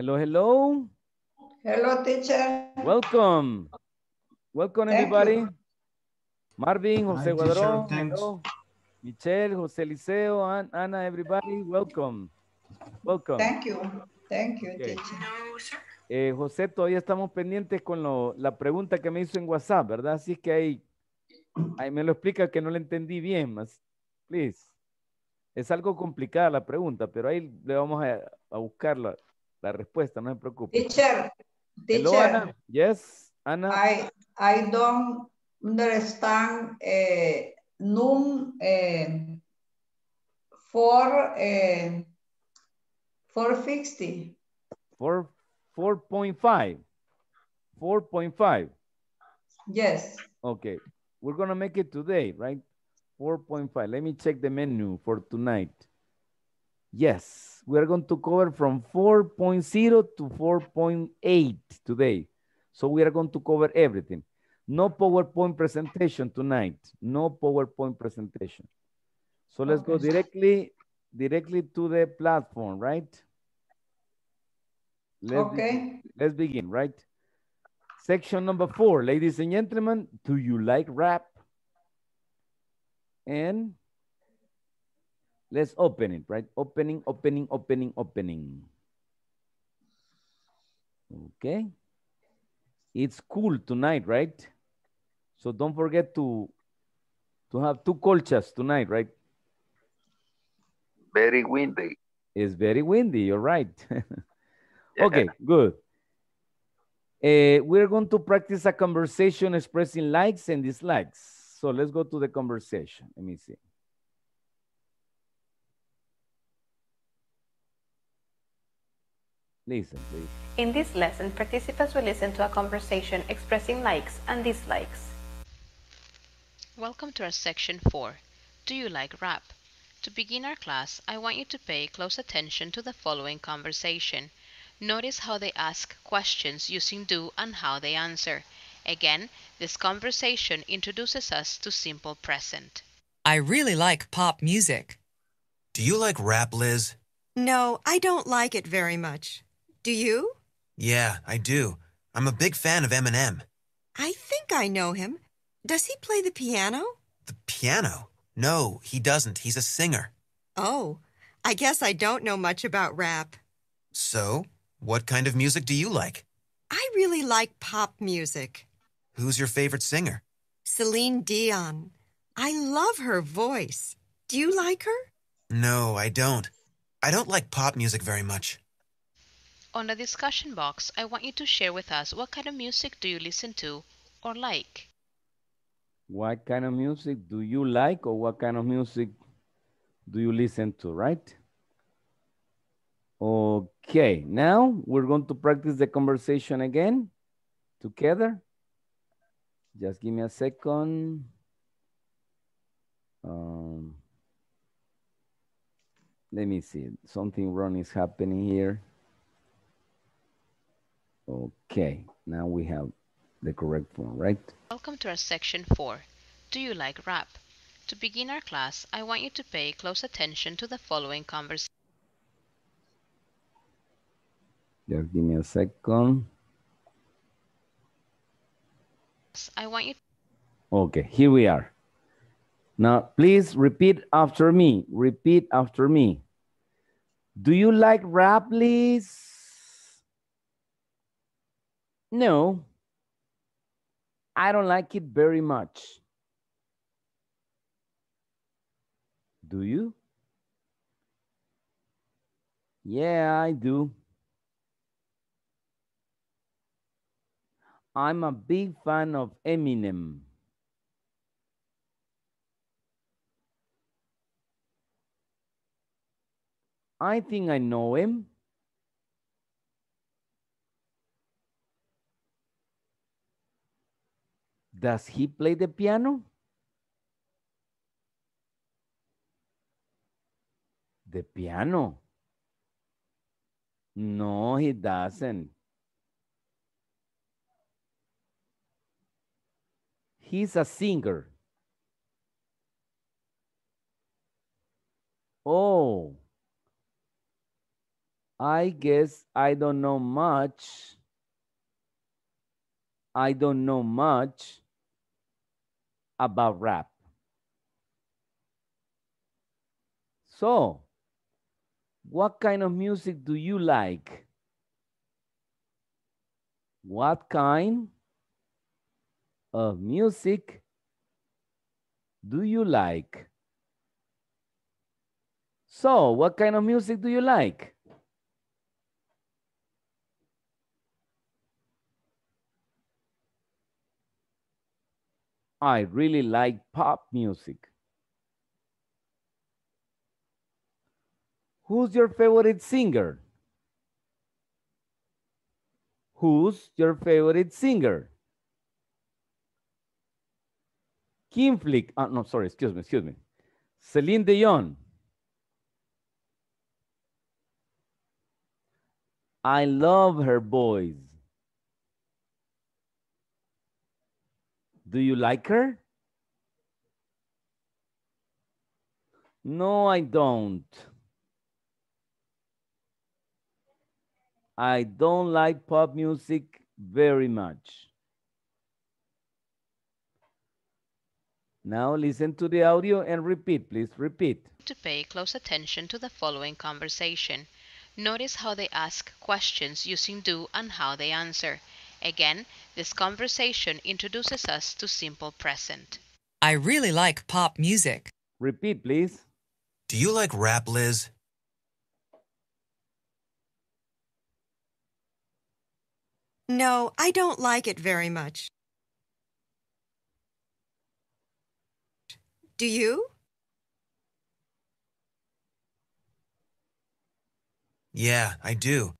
Hello, hello. Hello, teacher. Welcome. Welcome, everybody. Marvin, José Guadrón. Michelle, José Liceo, Ana, everybody. Welcome. Welcome. Thank you. Thank you, eh, José, todavía estamos pendientes con la pregunta que me hizo en WhatsApp, ¿verdad? Así es que ahí, ahí me lo explica que no le entendí bien. Más, please. Es algo complicada la pregunta, pero ahí le vamos a buscarla. la respuesta, no se preocupe. Teacher, teacher. Hello, Ana. Yes, Ana. I, I don't understand eh, num eh, for eh, 4.5. 4 4.5. Yes. Okay. We're going to make it today, right? 4.5. Let me check the menu for tonight. Yes, we are going to cover from 4.0 to 4.8 today. So we are going to cover everything. No PowerPoint presentation tonight. No PowerPoint presentation. So let's go directly, directly to the platform, right? Let's okay. Begin. Let's begin, right? Section number four, ladies and gentlemen, do you like rap? And Let's open it, right? Opening, opening, opening, opening. Okay. It's cool tonight, right? So don't forget to to have two colchas tonight, right? Very windy. It's very windy, you're right. yeah. Okay, good. Uh, we're going to practice a conversation expressing likes and dislikes. So let's go to the conversation. Let me see. Listen, please. In this lesson, participants will listen to a conversation expressing likes and dislikes. Welcome to our section 4. Do you like rap? To begin our class, I want you to pay close attention to the following conversation. Notice how they ask questions using do and how they answer. Again, this conversation introduces us to simple present. I really like pop music. Do you like rap, Liz? No, I don't like it very much. Do you? Yeah, I do. I'm a big fan of Eminem. I think I know him. Does he play the piano? The piano? No, he doesn't. He's a singer. Oh, I guess I don't know much about rap. So, what kind of music do you like? I really like pop music. Who's your favorite singer? Celine Dion. I love her voice. Do you like her? No, I don't. I don't like pop music very much. On the discussion box I want you to share with us what kind of music do you listen to or like? What kind of music do you like or what kind of music do you listen to, right? Okay, now we're going to practice the conversation again together. Just give me a second. Um, let me see, something wrong is happening here. Okay, now we have the correct form, right? Welcome to our section 4. Do you like rap? To begin our class, I want you to pay close attention to the following conversation. Just give me a second. I want you. Okay, here we are. Now, please repeat after me. Repeat after me. Do you like rap, please? No, I don't like it very much. Do you? Yeah, I do. I'm a big fan of Eminem. I think I know him. Does he play the piano? The piano. No, he doesn't. He's a singer. Oh, I guess I don't know much. I don't know much about rap. So, what kind of music do you like? What kind of music do you like? So, what kind of music do you like? I really like pop music. Who's your favorite singer? Who's your favorite singer? Kim Flick, oh, no, sorry, excuse me, excuse me. Celine Dion. I love her voice. Do you like her? No, I don't. I don't like pop music very much. Now listen to the audio and repeat, please repeat. To pay close attention to the following conversation. Notice how they ask questions using do and how they answer. Again, this conversation introduces us to simple present. I really like pop music. Repeat, please. Do you like rap, Liz? No, I don't like it very much. Do you? Yeah, I do.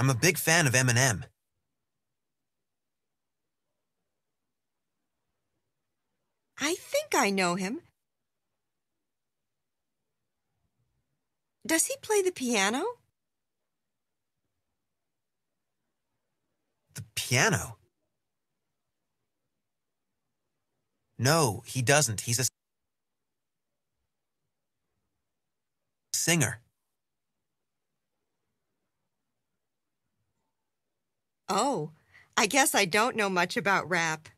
I'm a big fan of Eminem. I think I know him. Does he play the piano? The piano? No, he doesn't. He's a singer. Oh, I guess I don't know much about rap.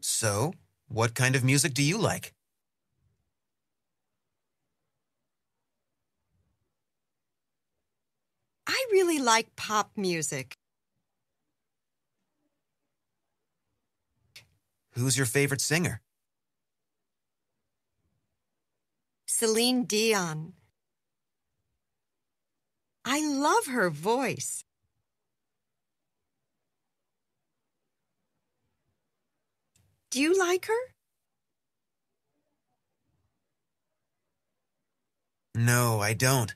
So, what kind of music do you like? I really like pop music. Who's your favorite singer? Celine Dion. I love her voice. Do you like her? No, I don't.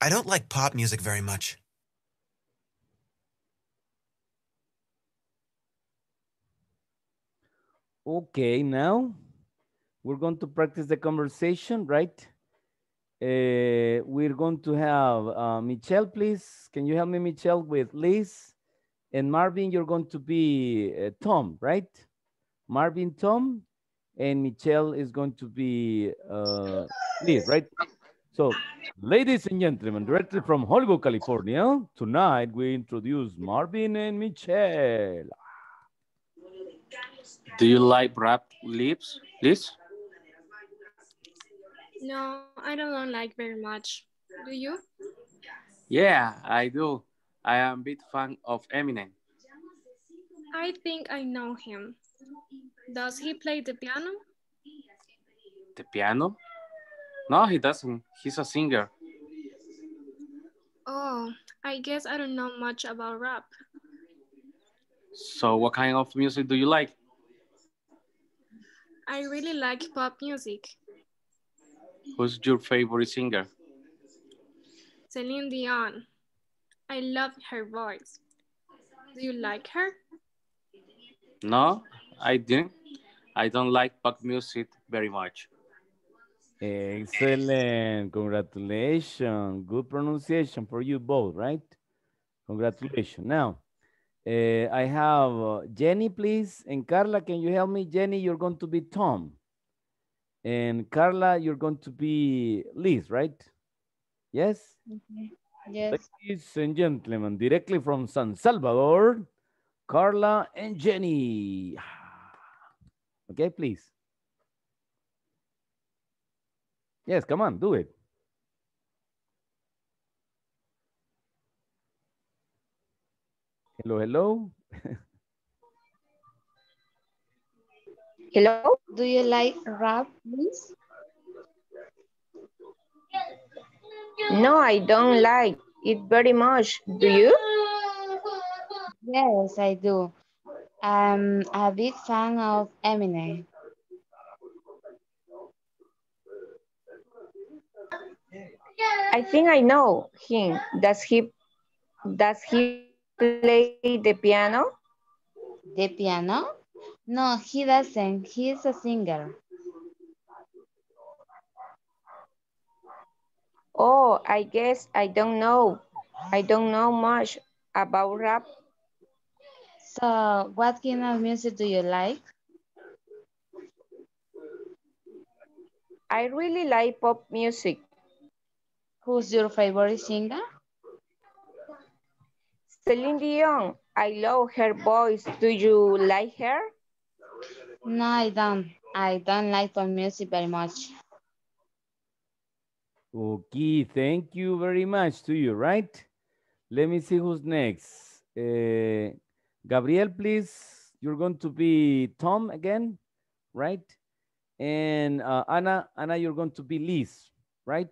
I don't like pop music very much. Okay, now we're going to practice the conversation, right? Uh, we're going to have uh, Michelle, please. Can you help me, Michelle, with Liz? And Marvin, you're going to be uh, Tom, right? Marvin, Tom, and Michelle is going to be uh, Liz, right? So, ladies and gentlemen, directly from Hollywood, California, tonight we introduce Marvin and Michelle. Do you like wrapped lips, Liz? No, I don't like very much. Do you? Yeah, I do. I am a big fan of Eminem. I think I know him. Does he play the piano? The piano? No, he doesn't. He's a singer. Oh, I guess I don't know much about rap. So what kind of music do you like? I really like pop music. Who's your favorite singer? Celine Dion. I love her voice. Do you like her? No, I didn't. I don't like pop music very much. Excellent. Congratulations. Good pronunciation for you both, right? Congratulations. Now, uh, I have uh, Jenny, please. And Carla, can you help me? Jenny, you're going to be Tom. And Carla, you're going to be Liz, right? Yes? Okay. Yes. Ladies and gentlemen, directly from San Salvador, Carla and Jenny. Okay, please. Yes, come on, do it. Hello, hello. Hello, do you like rap, please? No, I don't like it very much. Do you? Yes, I do. I'm a big fan of Eminem. I think I know him. Does he does he play the piano? The piano? No, he doesn't. He's a singer. Oh, I guess I don't know. I don't know much about rap. So what kind of music do you like? I really like pop music. Who's your favorite singer? Celine Dion. I love her voice. Do you like her? No, I don't. I don't like for music very much. Okay, thank you very much to you, right? Let me see who's next. Uh, Gabriel, please. You're going to be Tom again, right? And uh, Anna, Anna, you're going to be Liz, right?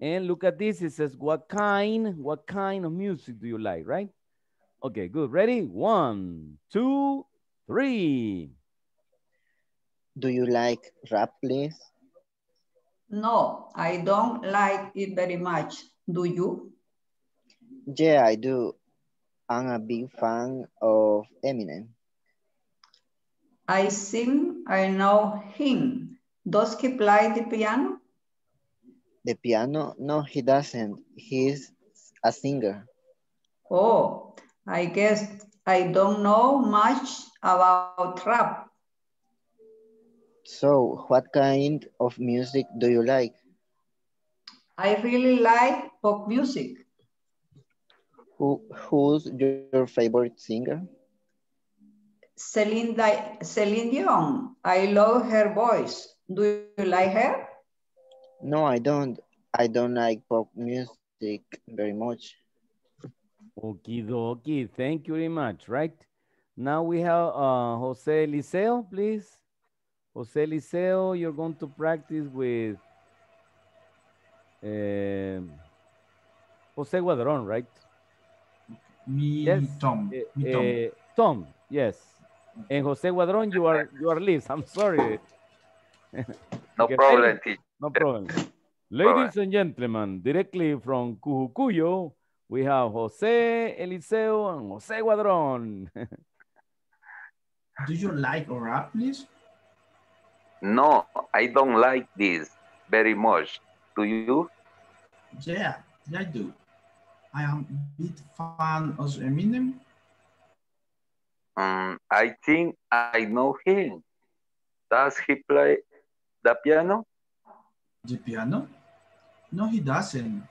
And look at this. It says, what kind, what kind of music do you like, right? Okay, good. Ready? One, two, three. Do you like rap, please? No, I don't like it very much. Do you? Yeah, I do. I'm a big fan of Eminem. I sing, I know him. Does he play the piano? The piano? No, he doesn't. He's a singer. Oh, I guess I don't know much about rap. So, what kind of music do you like? I really like pop music. Who, who's your favorite singer? Celine, Celine Dion. I love her voice. Do you like her? No, I don't. I don't like pop music very much. Okie dokie. Thank you very much. Right now we have uh, Jose Liceo, please. Jose Liceo, you're going to practice with um, eh, Jose Guadron, right? Me, yes. Tom. Uh, me Tom. Uh, Tom, yes. And Jose Guadron, you are you are leaves. I'm sorry. no problem. No problem. Ladies and gentlemen, directly from Cujucuyo, we have Jose Eliseo and Jose Guadron. Do you like or rap, please? no, I don't like this very much. Do you? Yeah, I do. I am a bit fan of Eminem. Um, I think I know him. Does he play the piano? The piano? No, he doesn't.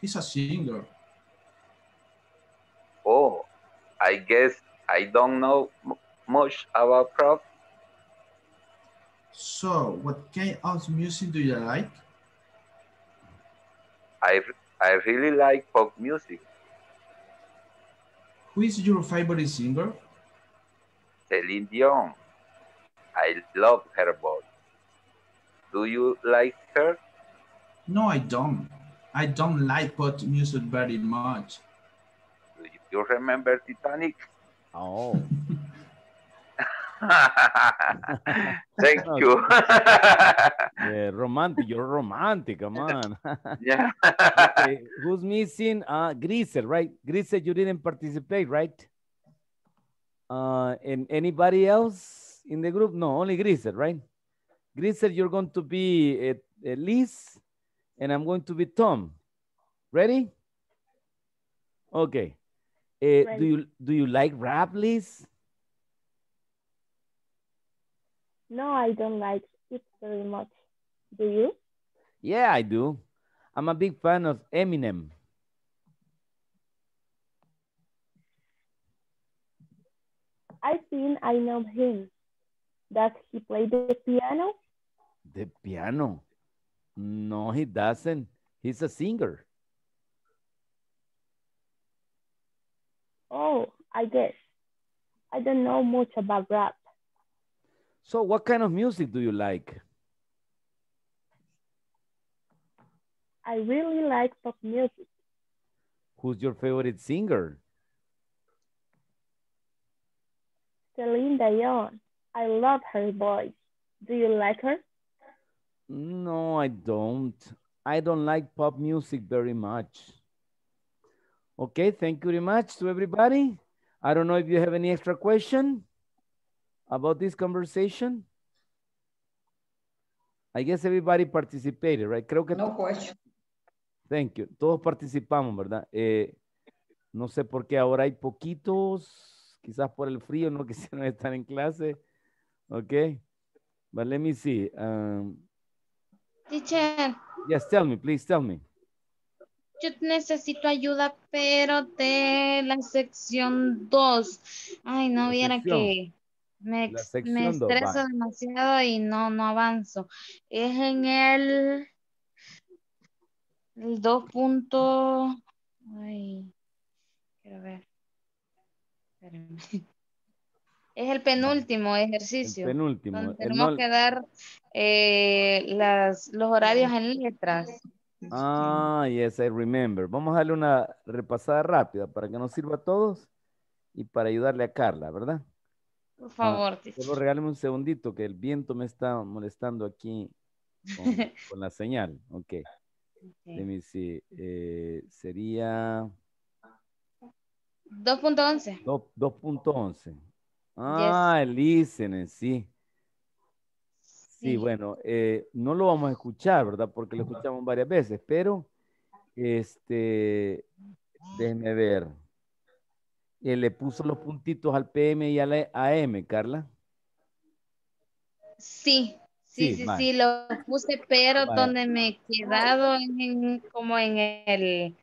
He's a singer. Oh, I guess I don't know much about Prof. So, what kind of music do you like? I, I really like pop music. Who is your favorite singer? Celine Dion. I love her voice. Do you like her? No, I don't. I don't like pop music very much. Do you remember Titanic? Oh. Thank you. yeah, romantic. You're romantic, come on. yeah. Okay. Who's missing? Uh, Grisel, right? Grisel, you didn't participate, right? Uh, and anybody else in the group? No, only Grisel, right? Grisel, you're going to be uh, Liz, and I'm going to be Tom. Ready? Okay. Uh, do you do you like rap, Liz? No, I don't like it very much. Do you? Yeah, I do. I'm a big fan of Eminem. I think I know him. Does he play the piano? The piano? No, he doesn't. He's a singer. Oh, I guess. I don't know much about rap. So what kind of music do you like? I really like pop music. Who's your favorite singer? Celine Dion. I love her voice. Do you like her? No, I don't. I don't like pop music very much. Okay, thank you very much to everybody. I don't know if you have any extra question. about this conversation? I guess everybody participated, right? Creo que... No question. Thank you. Todos participamos, ¿verdad? Eh, no sé por qué ahora hay poquitos, quizás por el frío no quisieron estar en clase. Ok. But let me see. Um, Teacher. Yes, tell me, please, tell me. Yo necesito ayuda, pero de la sección 2. Ay, no hubiera que... Me, estreso demasiado y no, no avanzo. Es en el, el 2. Punto, ay, quiero ver. Es el penúltimo ejercicio. tenemos que dar las, los horarios en letras. Ah, yes, I remember. Vamos a darle una repasada rápida para que nos sirva a todos y para ayudarle a Carla, ¿verdad? Por favor, Solo regálame un segundito que el viento me está molestando aquí con, la señal. Ok. Let eh, sería... 2.11. 2.11. Ah, el listening, sí. Sí, bueno, eh, no lo vamos a escuchar, ¿verdad? Porque lo escuchamos varias veces, pero este, déjeme ver. Eh, le puso los puntitos al PM y al AM, Carla. Sí, sí, sí, sí, lo puse, pero donde me he quedado es como en el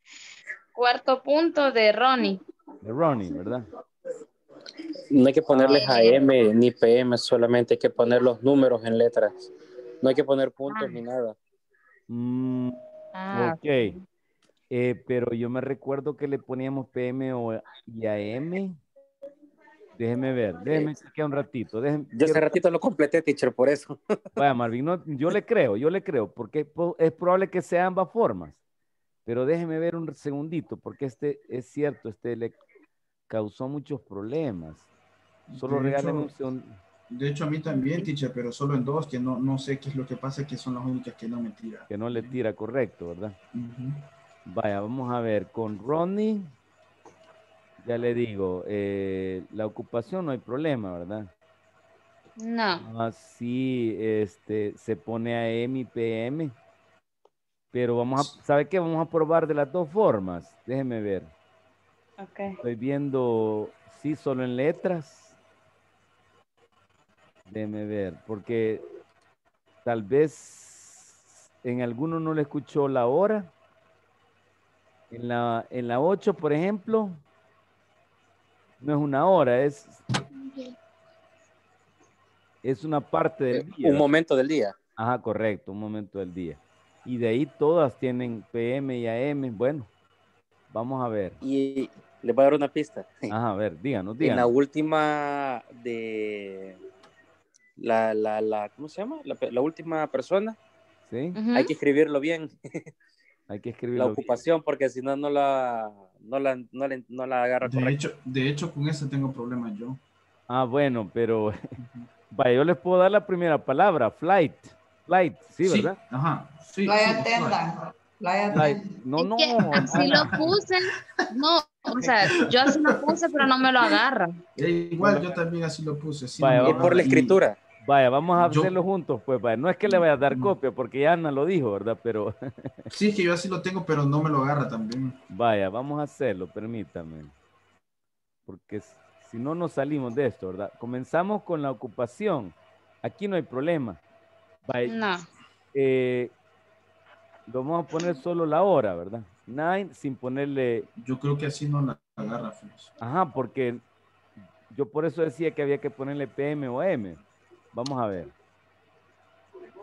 cuarto punto de Ronnie. De Ronnie, ¿verdad? No hay que ponerles AM ni PM, solamente hay que poner los números en letras. No hay que poner puntos ni ah. nada. Mm, ah, ok. Eh, pero yo me recuerdo que le poníamos PM o, y AM. Déjeme ver, déjeme chequear un ratito. yo ese ratito lo completé, teacher, por eso. Vaya, Marvin, yo le creo, yo le creo, porque es probable que sea ambas formas. Pero déjeme ver un segundito, porque este es cierto, este le causó muchos problemas. Solo regáleme un De hecho, a mí también, teacher, pero solo en dos, que no, no sé qué es lo que pasa, que son las únicas que no me tira. Que no le tira, correcto, ¿verdad? Uh Vaya, vamos a ver, con Ronnie, ya le digo, eh, la ocupación no hay problema, ¿verdad? No. Así, ah, este, se pone a M y PM, pero vamos a, ¿sabe qué? Vamos a probar de las dos formas, déjeme ver. Okay. Estoy viendo, sí, solo en letras. Déjeme ver, porque tal vez en alguno no le escuchó la hora. En la, 8, por ejemplo, no es una hora, es, es una parte del día. Un momento del día. Ajá, correcto, un momento del día. Y de ahí todas tienen PM y AM. Bueno, vamos a ver. Y les voy a dar una pista. Ajá, a ver, díganos, díganos. En la última de la, la, la ¿cómo se llama? La, última persona. Sí. Hay que escribirlo bien. Hay que escribir. La ocupación, porque si no, no la, no la, no la, agarra de Hecho, de hecho, con eso tengo problemas yo. Ah, bueno, pero vaya, yo les puedo dar la primera palabra, flight. Flight, sí, ¿verdad? Ajá. Sí, flight sí, Flight. No, no, es así lo puse, no, o sea, yo así lo puse, pero no me lo agarra. Eh, igual yo también así lo puse. Así por la escritura. Vaya, vamos a hacerlo juntos, pues. Vaya. No es que le vaya a dar mm. copia, porque ya Ana lo dijo, ¿verdad? Pero. sí, es que yo así lo tengo, pero no me lo agarra también. Vaya, vamos a hacerlo, permítame. Porque si no nos salimos de esto, ¿verdad? Comenzamos con la ocupación. Aquí no hay problema. No. Eh, lo vamos a poner solo la hora, ¿verdad? Nine, sin ponerle. Yo creo que así no la agarra, Ajá, porque yo por eso decía que había que ponerle PM o M Vamos a ver.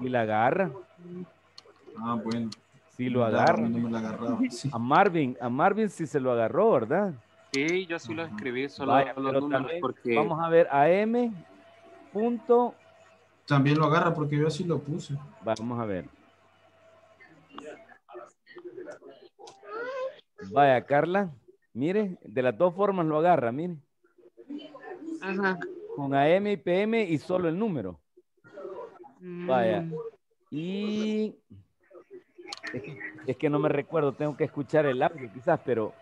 Y la agarra. Ah, bueno. Sí, lo agarra. A Marvin, a Marvin sí se lo agarró, ¿verdad? Sí, yo sí lo escribí, solo Vamos a ver, a M punto... También lo agarra porque yo así lo puse. Vamos a ver. Vaya, Carla, mire, de las dos formas lo agarra, mire. Ajá con AM y PM y solo el número. Vaya. Mm. Y es que, no me recuerdo, tengo que escuchar el audio quizás, pero,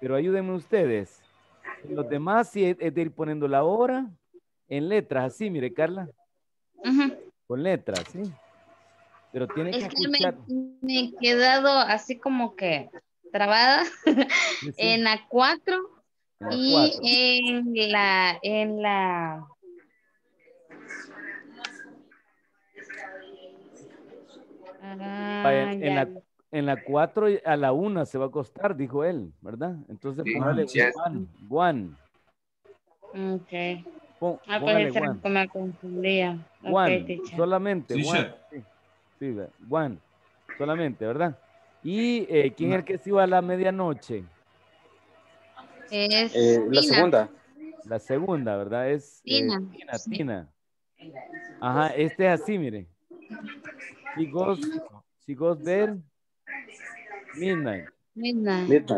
pero ayúdenme ustedes. Los demás sí es, de ir poniendo la hora en letras, así, mire, Carla. Con letras, sí. Pero tiene es que, Me, he quedado así como que trabada en a 4 y en la, en la... Ah, en, ah, en, la en la 4 a la 1 se va a costar, dijo él, ¿verdad? Entonces sí, póngale sí. One, one. Ok. Pon, ah, pues póngale pues one. me confundía. One, solamente, sí, one. Sí, one, solamente, ¿verdad? ¿Y eh, quién no. Mm. es el que se iba a la medianoche? Eh, la segunda. La segunda, ¿verdad? Es eh, Tina. Ajá, este es así, mire. Si vos si midnight. Midnight.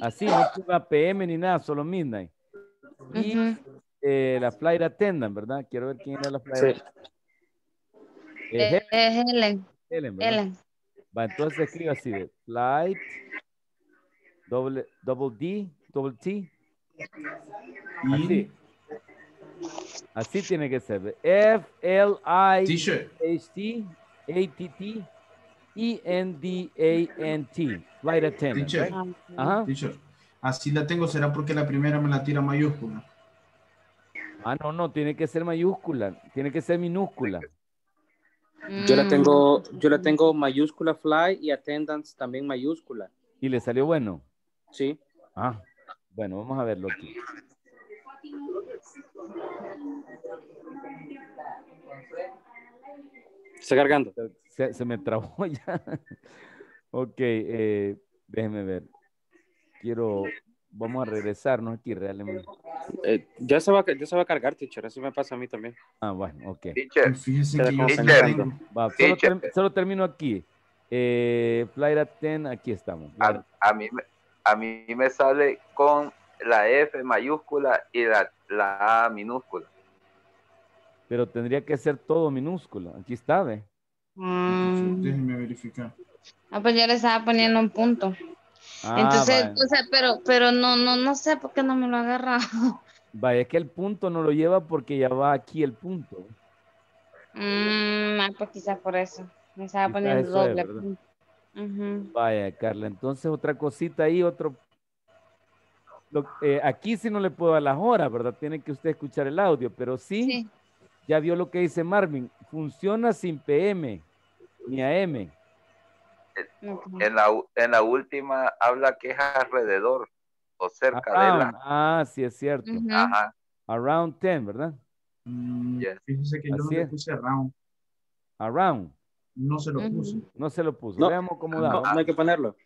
Así, no ponga PM ni nada, solo midnight. Y eh, la flyer atendan, ¿verdad? Quiero ver quién es la flyer Es Helen. Helen. Va, entonces escribe así, de flight, double D, T. Así. tiene que ser. F, L, I, H, T, A, T, T, E, N, D, A, N, T. attendant. t Ajá. Así la tengo, será porque la primera me la tira mayúscula. Ah, no, no, tiene que ser mayúscula, tiene que ser minúscula. Yo la mm. tengo, yo la tengo mayúscula fly y attendance también mayúscula. ¿Y le salió bueno? Sí. Ah, bueno, vamos a verlo aquí. Está cargando. Se, me trabó ya. ok, eh, déjeme ver. Quiero, vamos a regresarnos aquí realmente. Eh, ya, se va, ya se va a cargar, teacher. Así me pasa a mí también. Ah, bueno, ok. Teacher, solo, solo, termino aquí. Eh, 10, aquí estamos. a mí me a mí me sale con la F mayúscula y la, A minúscula. Pero tendría que ser todo minúscula. Aquí está, ve. Mm. Déjenme verificar. Ah, pues yo le estaba poniendo un punto. Ah, Entonces, pero, pero no, no, no sé por qué no me lo agarra. Vaya, es que el punto no lo lleva porque ya va aquí el punto. Mm, ah, pues quizás por eso. Me estaba poniendo doble punto. Vaya, Carla, entonces otra cosita ahí, otro... Eh, aquí sí no le puedo a las horas, ¿verdad? Tiene que usted escuchar el audio, pero sí, ya vio lo que dice Marvin, funciona sin PM ni AM. En la, en la última habla que es alrededor o cerca de la... Ah, ah sí, es cierto. Around 10, ¿verdad? Mm, fíjese que yo no around. Around. No se lo puse. No se lo puso. No. Veamos cómo da. No, hay que ponerlo.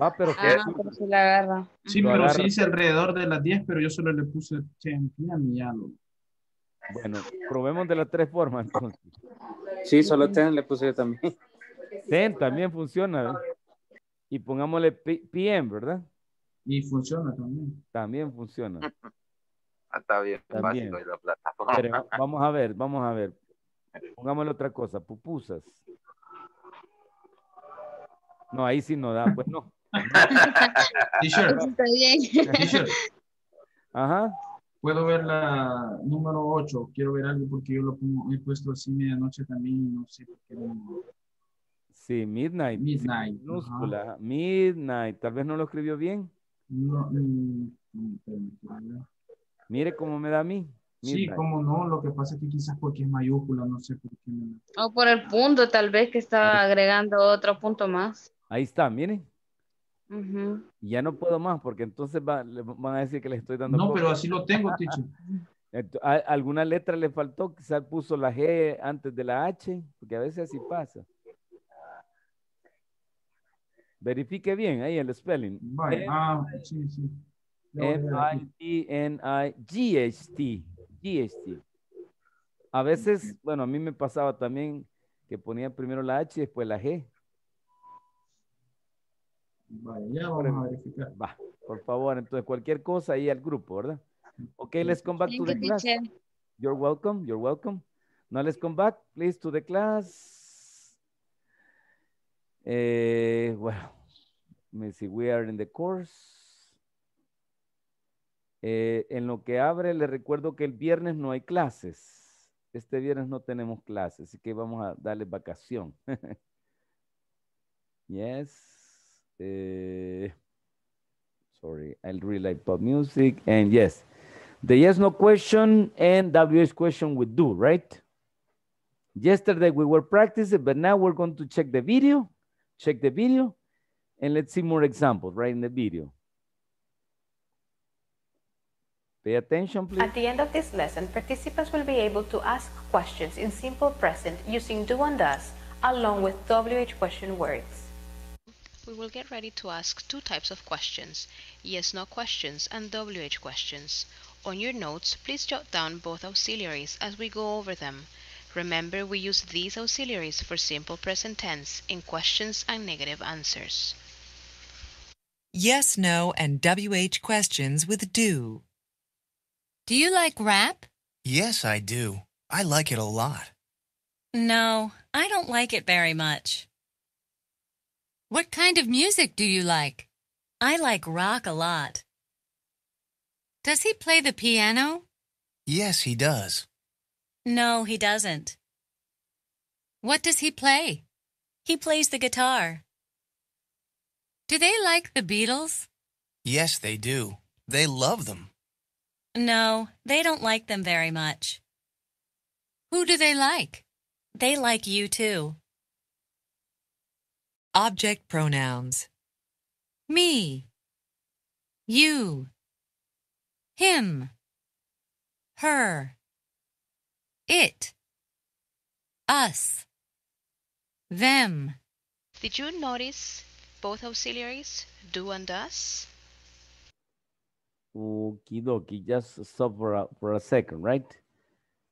Va, pero ah, que ah, pero la agarra. Sí, pero sí hice alrededor de las 10, pero yo solo le puse champion y algo. Bueno, probemos de las tres formas entonces. Sí, solo ten le puse yo también. Ten también funciona. Y pongámosle PM, ¿verdad? Y funciona también. También funciona. Está bien, también. vamos a ver, vamos a ver. Pongámosle otra cosa, pupusas. No, ahí sí no da, pues no. t Ajá. Puedo ver la número 8. Quiero ver algo porque yo lo he puesto así medianoche también no sé por qué. Sí, midnight. Midnight. Minúscula. Midnight. Tal vez no lo escribió bien. No, Mire cómo me da a mí. Sí, cómo no, lo que pasa es que quizás porque es mayúscula, no sé por qué. Me... O por el punto, tal vez que está agregando otro punto más. Ahí está, miren. Ya no puedo más porque entonces van a decir que le estoy dando. No, pero así lo tengo, Ticho. ¿Alguna letra le faltó? Quizás puso la G antes de la H, porque a veces así pasa. Verifique bien ahí el spelling. M ah, sí, sí. i t n i g h t A veces, bueno, a mí me pasaba también que ponía primero la H y después la G. Vale, Va, por favor, entonces cualquier cosa ahí al grupo, ¿verdad? Ok, let's come back to the class. You're welcome, you're welcome. Now let's come back, please, to the class. Eh, bueno well, let me see, we are in the course. Eh, en lo que abre, le recuerdo que el viernes no hay clases. Este viernes no tenemos clases, así que vamos a darle vacación. yes. Eh, sorry, I'll relay pop music. And yes, the yes no question and WS question we do, right? Yesterday we were practicing, but now we're going to check the video, check the video, and let's see more examples right in the video. Pay attention, please. At the end of this lesson, participants will be able to ask questions in simple present using do and does, along with WH question words we will get ready to ask two types of questions, yes-no questions and WH questions. On your notes, please jot down both auxiliaries as we go over them. Remember, we use these auxiliaries for simple present tense in questions and negative answers. Yes, no, and WH questions with do. Do you like rap? Yes, I do. I like it a lot. No, I don't like it very much. What kind of music do you like? I like rock a lot. Does he play the piano? Yes, he does. No, he doesn't. What does he play? He plays the guitar. Do they like the Beatles? Yes, they do. They love them. No, they don't like them very much. Who do they like? They like you too. Object pronouns. Me. You. Him. Her. It. Us. Them. Did you notice both auxiliaries, do and does? Okie dokie, just stop for a, for a second, right?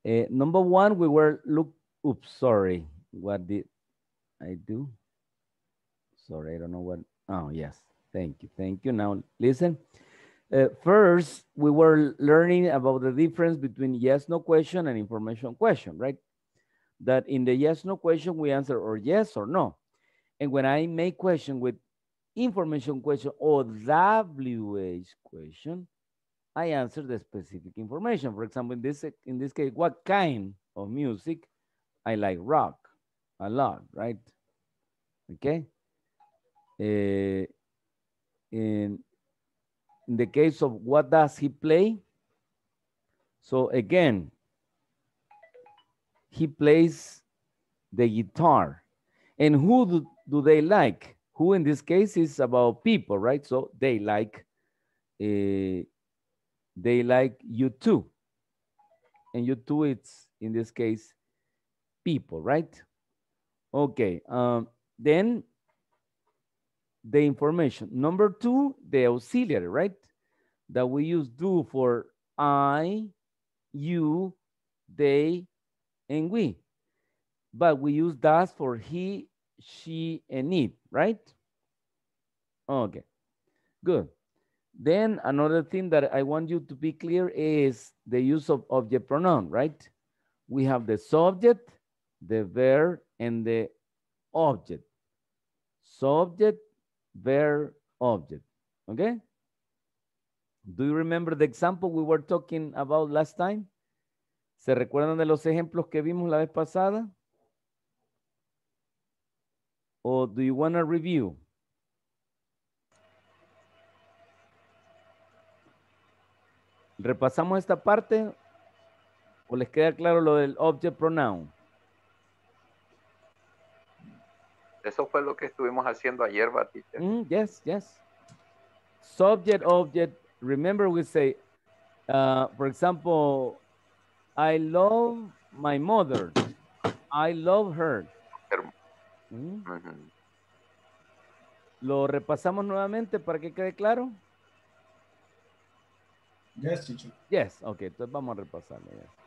Uh, number one, we were look. Oops, sorry. What did I do? Sorry, I don't know what. Oh, yes. Thank you. Thank you. Now, listen. Uh, first, we were learning about the difference between yes, no question and information question, right? That in the yes, no question, we answer or yes or no. And when I make question with information question or WH question, I answer the specific information. For example, in this, in this case, what kind of music? I like rock a lot, right? Okay. Uh, eh, in, in the case of what does he play? So again, he plays the guitar. And who do, do they like? Who in this case is about people, right? So they like, uh, they like you too. And you too, it's in this case, people, right? Okay, um, then the information. Number two, the auxiliary, right? That we use do for I, you, they, and we. But we use does for he, she, and it, right? Okay, good. Then another thing that I want you to be clear is the use of object pronoun, right? We have the subject, the verb, and the object. Subject, their object. Okay? Do you remember the example we were talking about last time? ¿Se recuerdan de los ejemplos que vimos la vez pasada? ¿O do you want to review? ¿Repasamos esta parte o les queda claro lo del object pronoun? Eso fue lo que estuvimos haciendo ayer, Batista. Mm, yes, yes. Subject, object. Remember we say, uh, for example, I love my mother. I love her. Mm. Lo repasamos nuevamente para que quede claro. Yes, Chichi. Yes, ok, entonces vamos a repasarlo. Yes.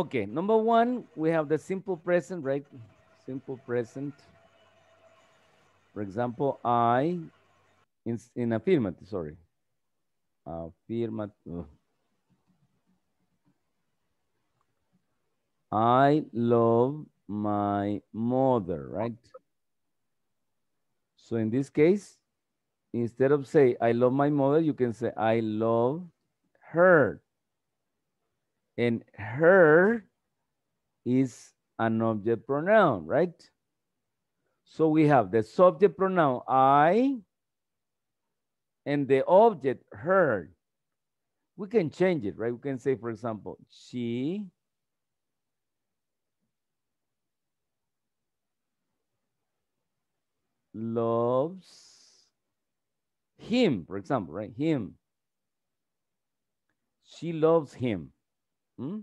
Okay, number one, we have the simple present, right? Simple present. For example, I, in, in affirmative, sorry. Affirmative. I love my mother, right? So in this case, instead of say, I love my mother, you can say, I love her and her is an object pronoun, right? So we have the subject pronoun I and the object her. We can change it, right? We can say, for example, she loves him, for example, right? Him. She loves him. Hmm?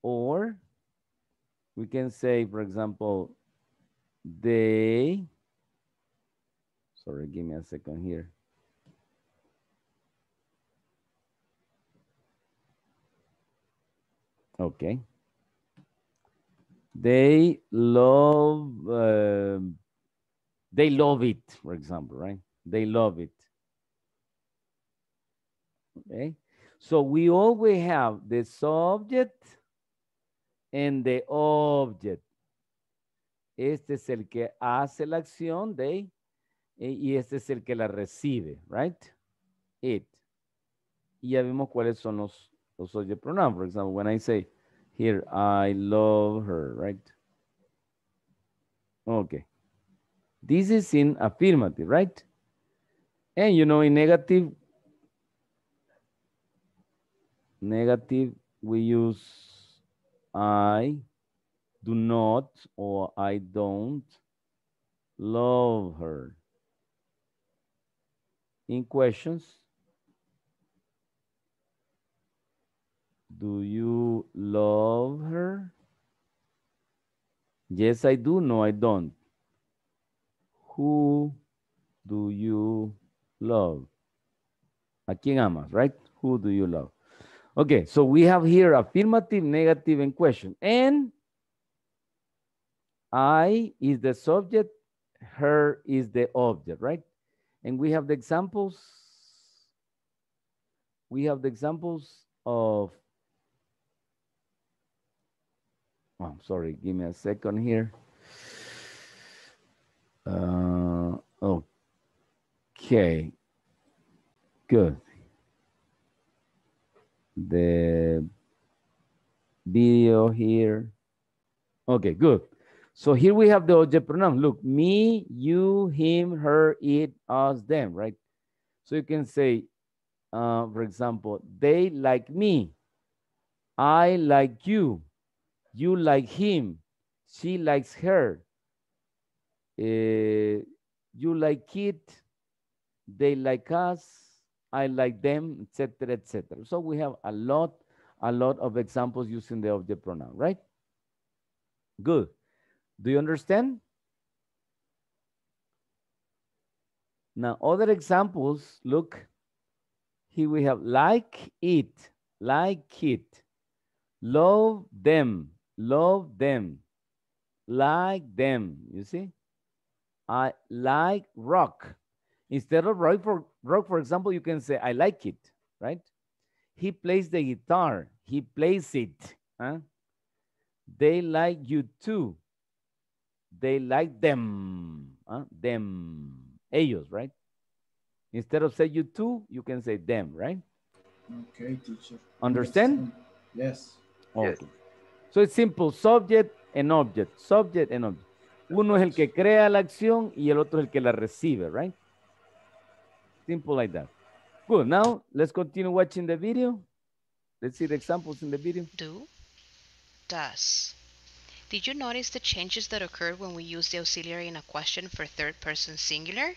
Or we can say, for example, they, sorry, give me a second here. Okay. They love, uh, they love it, for example, right? They love it. Okay. So we always have the subject and the object. Este es el que hace la acción de eh, y este es el que la recibe, right? It. Y ya vimos cuáles son los, los object pronouns. For example, when I say here, I love her, right? Okay. This is in affirmative, right? And you know, in negative, Negative, we use I do not or I don't love her. In questions, do you love her? Yes, I do. No, I don't. Who do you love? ¿A quién amas, right? Who do you love? Okay, so we have here affirmative, negative, and question. And I is the subject, her is the object, right? And we have the examples. We have the examples of, oh, I'm sorry, give me a second here. Uh, okay, good the video here. Okay, good. So here we have the object pronoun. Look, me, you, him, her, it, us, them, right? So you can say, uh, for example, they like me. I like you. You like him. She likes her. Uh, you like it. They like us I like them, etc., etc. So we have a lot, a lot of examples using the object pronoun, right? Good. Do you understand? Now, other examples, look, here we have like it, like it, love them, love them, like them, you see? I like rock, Instead of rock for, rock, for example, you can say, I like it, right? He plays the guitar. He plays it. Huh? They like you too. They like them. Huh? Them. Ellos, right? Instead of say you too, you can say them, right? Okay, teacher. Understand? Yes. Okay. Yes. So it's simple, subject and object, subject and object. Uno es el que crea la acción y el otro es el que la recibe, right? Simple like that. Good. Now let's continue watching the video. Let's see the examples in the video. Do, does. Did you notice the changes that occur when we use the auxiliary in a question for third person singular?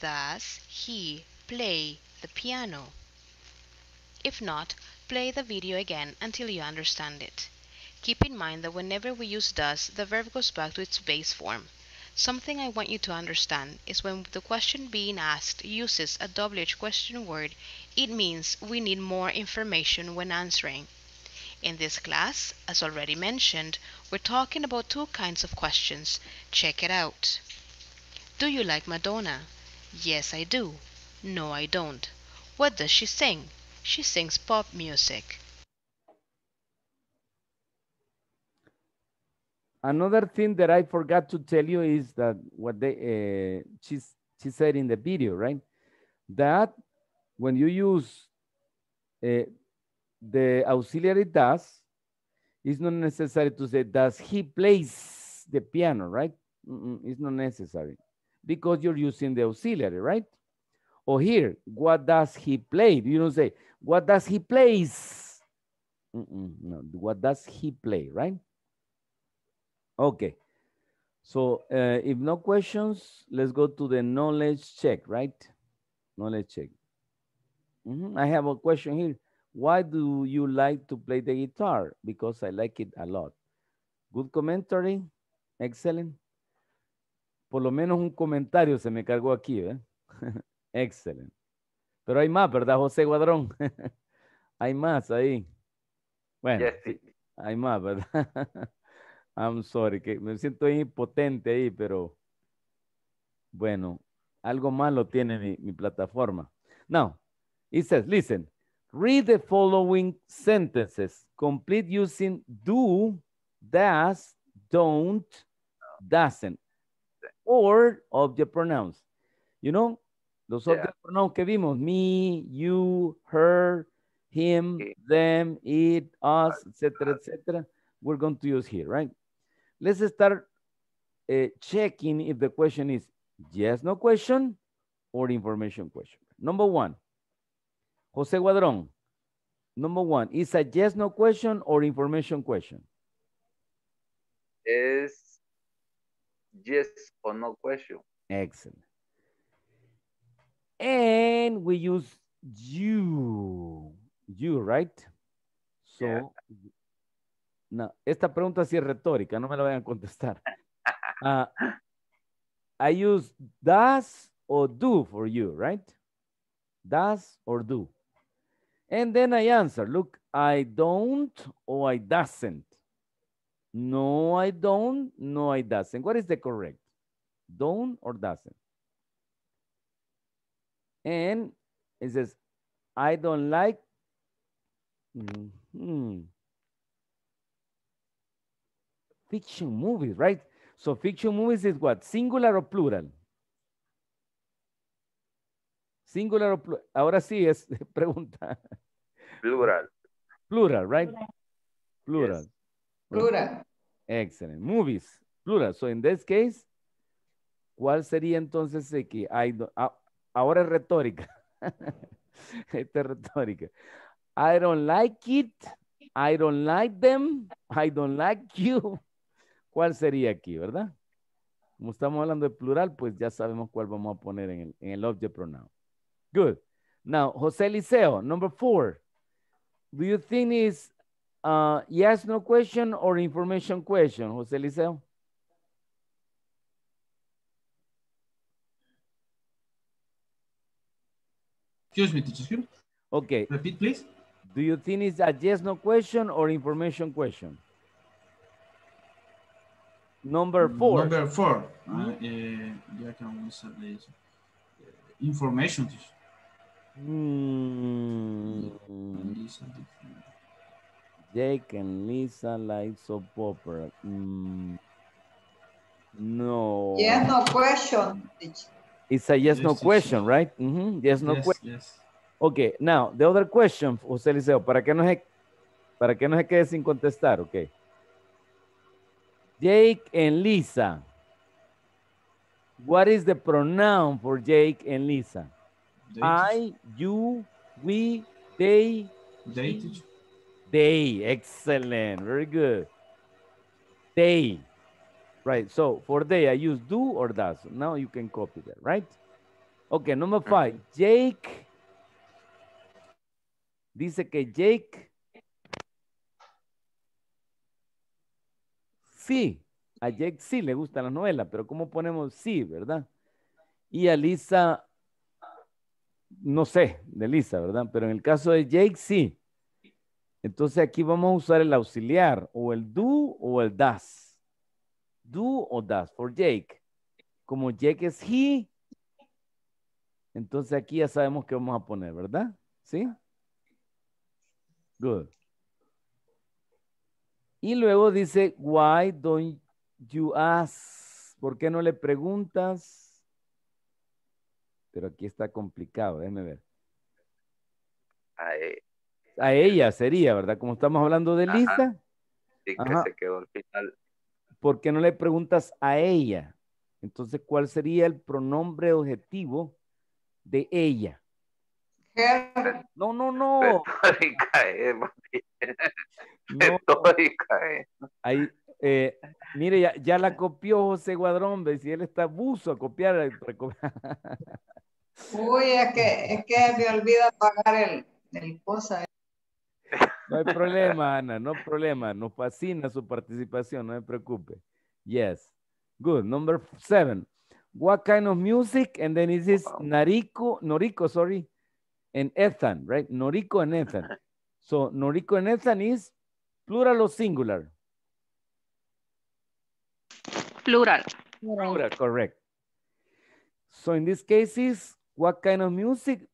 Does he play the piano? If not, play the video again until you understand it. Keep in mind that whenever we use does, the verb goes back to its base form. Something I want you to understand is when the question being asked uses a WH question word it means we need more information when answering. In this class, as already mentioned, we're talking about two kinds of questions. Check it out. Do you like Madonna? Yes, I do. No, I don't. What does she sing? She sings pop music. Another thing that I forgot to tell you is that what they, uh, she, she said in the video, right? That when you use uh, the auxiliary does, it's not necessary to say, does he plays the piano, right? Mm -mm, it's not necessary because you're using the auxiliary, right? Or here, what does he play? You don't say, what does he plays? Mm no, what does he play, right? Okay. So uh, if no questions, let's go to the knowledge check, right? Knowledge check. Mm -hmm. I have a question here. Why do you like to play the guitar? Because I like it a lot. Good commentary. Excellent. Por lo menos un comentario se me cargó aquí, ¿eh? Excellent. Pero hay más, ¿verdad, José Guadrón? hay más ahí. Bueno, yes. hay más, ¿verdad? I'm sorry, que me siento impotente ahí, pero bueno, algo malo tiene mi, plataforma. Now, it says, listen, read the following sentences. Complete using do, does, don't, doesn't, or object pronouns. You know, los otros pronombres que vimos, me, you, her, him, them, it, us, etc., ah, etc., we're going to use here, right? Let's start uh, checking if the question is yes, no question or information question. Number one, Jose Guadron. Number one, is a yes, no question or information question? Is yes or no question. Excellent. And we use you, you, right? So yeah. No, esta pregunta sí es retórica, no me la vayan a contestar. Ah, I use does or do for you, right? Does or do. And then I answer, look, I don't or I doesn't. No, I don't. No, I doesn't. What is the correct? Don't or doesn't? And it says, I don't like. Mm-hmm. Fiction movies, right? So fiction movies is what? Singular or plural? Singular o plural. Ahora sí es pregunta. Plural. Plural, right? Plural. Plural. Excellent. Movies. Plural. So in this case, ¿cuál sería entonces que Ahora es retórica. Esta es retórica. I don't like it. I don't like them. I don't like you. ¿Cuál sería aquí, verdad? Como estamos hablando de plural, pues ya sabemos cuál vamos a poner en el, en object pronoun. Good. Now, José Liceo, number four. Do you think is uh, yes, no question or information question, José Liceo? Excuse me, teacher. Okay. Repeat, please. Do you think it's a yes, no question or information question? Number four. Number four. yeah eh, Information. Mm. Jake and Lisa like so proper. Mm. No. Yes, no question. It's a yes, no question, right? Yes, no question. Mm-hmm. Yes. Okay, now the other question, José Liceo, para que no se, para que no se quede sin contestar, okay. Jake and Lisa. What is the pronoun for Jake and Lisa? They I, you, we, they. They. They. Excellent. Very good. They. Right. So for they, I use do or does. Now you can copy that, right? Okay, number five. Jake. Dice que Jake sí. A Jake sí le gustan las novelas, pero ¿cómo ponemos sí, verdad? Y a Lisa, no sé, de Lisa, ¿verdad? Pero en el caso de Jake sí. Entonces aquí vamos a usar el auxiliar, o el do o el das. Do o das, for Jake. Como Jake es he, entonces aquí ya sabemos qué vamos a poner, ¿verdad? ¿Sí? Good. Y luego dice, why don't you ask? ¿Por qué no le preguntas? Pero aquí está complicado, déjeme ver. A, e-, a ella sería, ¿verdad? Como estamos hablando de Lisa. Sí, que se quedó al final. ¿Por qué no le preguntas a ella? Entonces, ¿cuál sería el pronombre objetivo de ella? No, no, no. Eh, Mira, eh. Ahí, mire, ya, la copió José Guadrón, si él está abuso a copiar. Eh, Uy, es que, es que me olvida pagar el, el cosa. Eh. No hay problema, Ana, no hay problema. Nos fascina su participación, no me preocupe. Yes. Good. Number seven. What kind of music? And then it is Nariko, Noriko, sorry, and Ethan, right? Noriko and Ethan. So Noriko and Ethan is plural o singular? Plural. Plural, correct. So in this case is, what kind of music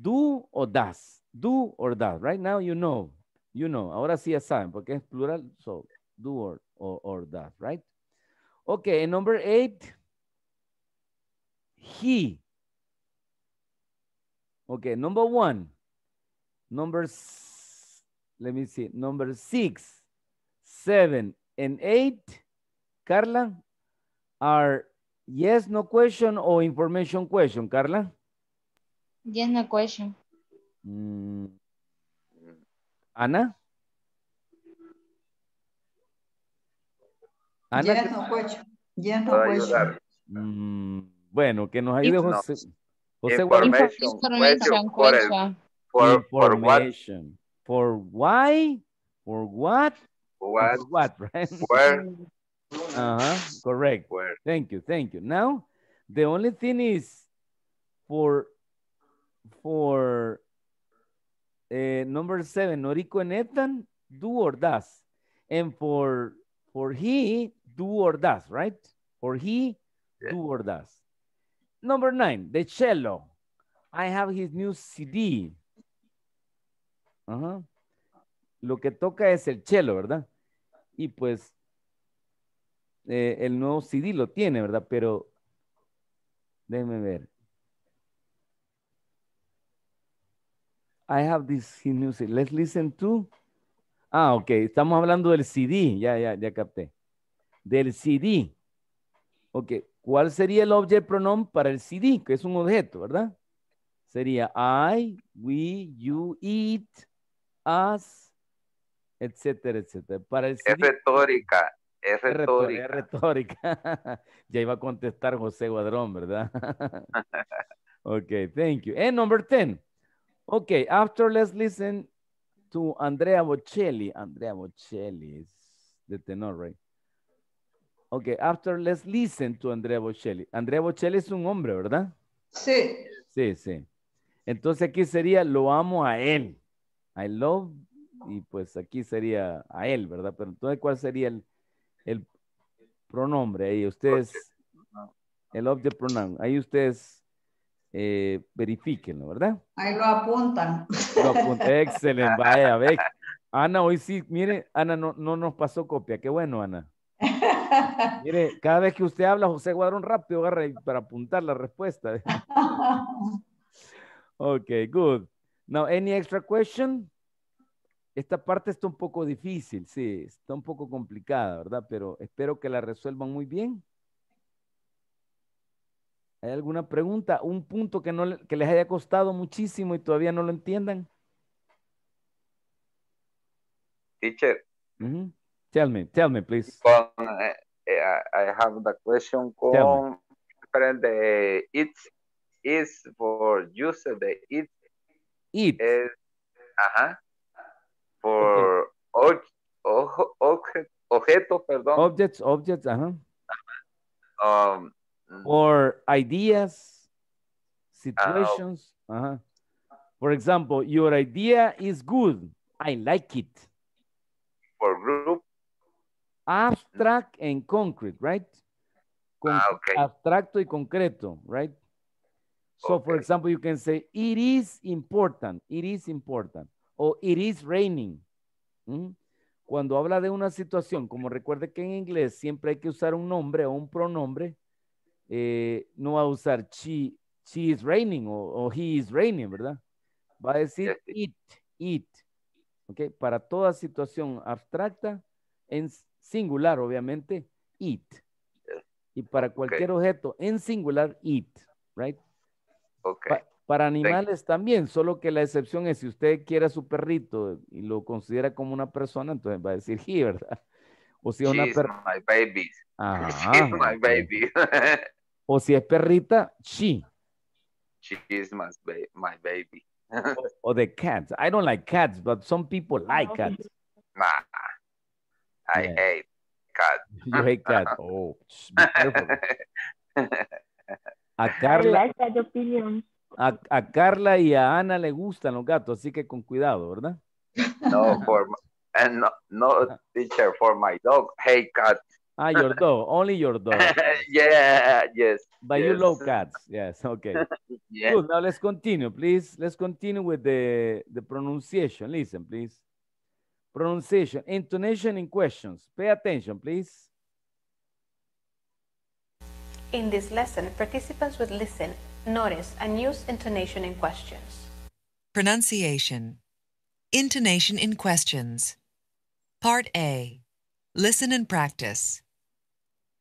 do or does? Do or does. Right now you know. You know. Ahora sí ya saben porque es plural. So do or, or, does, right? Okay, number eight. He. Okay, number one. Number six. Let me see. Number six, seven, and eight, Carla, are yes, no question or information question, Carla? Yes, no question. Mm. Ana? Ana? Yes, no question. Yes, no question. Mm. Bueno, que nos ayude José. José information, question, information. For what? for why, for what, what, what, right? Where. Uh-huh, correct. Where. Thank you, thank you. Now, the only thing is for, for uh, number seven, Noriko and Ethan, do or does. And for, for he, do or does, right? For he, yeah. do or does. Number nine, the cello. I have his new CD. Ajá. Lo que toca es el chelo, ¿verdad? Y pues eh, el nuevo CD lo tiene, ¿verdad? Pero déjenme ver. I have this music. Let's listen to. Ah, ok. Estamos hablando del CD. Ya, ya, ya capté. Del CD. Ok. ¿Cuál sería el object pronoun para el CD? Que es un objeto, ¿verdad? Sería I, we, you, it, as, etcétera, etcétera. Para es retórica, es retórica. ya iba a contestar José Guadrón, ¿verdad? ok, thank you. And number 10. Ok, after let's listen to Andrea Bocelli. Andrea Bocelli es de tenor, right? Ok, after let's listen to Andrea Bocelli. Andrea Bocelli es un hombre, ¿verdad? Sí. Sí, sí. Entonces aquí sería, lo amo a él. I love, y pues aquí sería a él, ¿verdad? Pero entonces, ¿cuál sería el, pronombre ahí? Ustedes, el object pronoun, ahí ustedes eh, verifíquenlo, ¿verdad? Ahí lo apuntan. Lo excelente, vaya, Ana, hoy sí, mire, Ana no, nos pasó copia, qué bueno, Ana. Mire, cada vez que usted habla, José Guadrón rápido agarra para apuntar la respuesta. ok, good. Now, any extra question? Esta parte está un poco difícil, sí, está un poco complicada, ¿verdad? Pero espero que la resuelvan muy bien. ¿Hay alguna pregunta? ¿Un punto que, no, que les haya costado muchísimo y todavía no lo entiendan? Teacher. Tell me, tell me, please. Eh, eh, I have the question con It's is for use the it Eat. Es, ajá. Por okay. o, o, objetos, perdón. Objects, objects, ajá. Um, mm. or ideas, situations. Uh, ajá. For example, your idea is good. I like it. For group. Abstract and concrete, right? Con ah, okay. Abstracto y concreto, right? So, for example, you can say, it is important, it is important, o it is raining. ¿Mm? Cuando habla de una situación, como recuerde que en inglés siempre hay que usar un nombre o un pronombre, eh, no va a usar she, she is raining o, he is raining, ¿verdad? Va a decir it, it. ¿Ok? Para toda situación abstracta, en singular, obviamente, it. Y para cualquier objeto en singular, it, right? para animales también, solo que la excepción es si usted quiere a su perrito y lo considera como una persona, entonces va a decir he, ¿verdad? O si es una my baby. She's my baby. o si es perrita, she. She is my, baby. o, the cats. I don't like cats, but some people like cats. Nah, I hate cats. you hate cats. Oh, be careful. A Carla. y a Ana le gustan los gatos, así que con cuidado, ¿verdad? No, for, and no, no, teacher, for my dog, hey cat. Ah, your dog, only your dog. yeah, yes. But you love cats, yes, okay. Good, now let's continue, please. Let's continue with the, the pronunciation. Listen, please. Pronunciation, intonation in questions. Pay attention, please. In this lesson, participants would listen, notice, and use intonation in questions. Pronunciation Intonation in questions. Part A Listen and practice.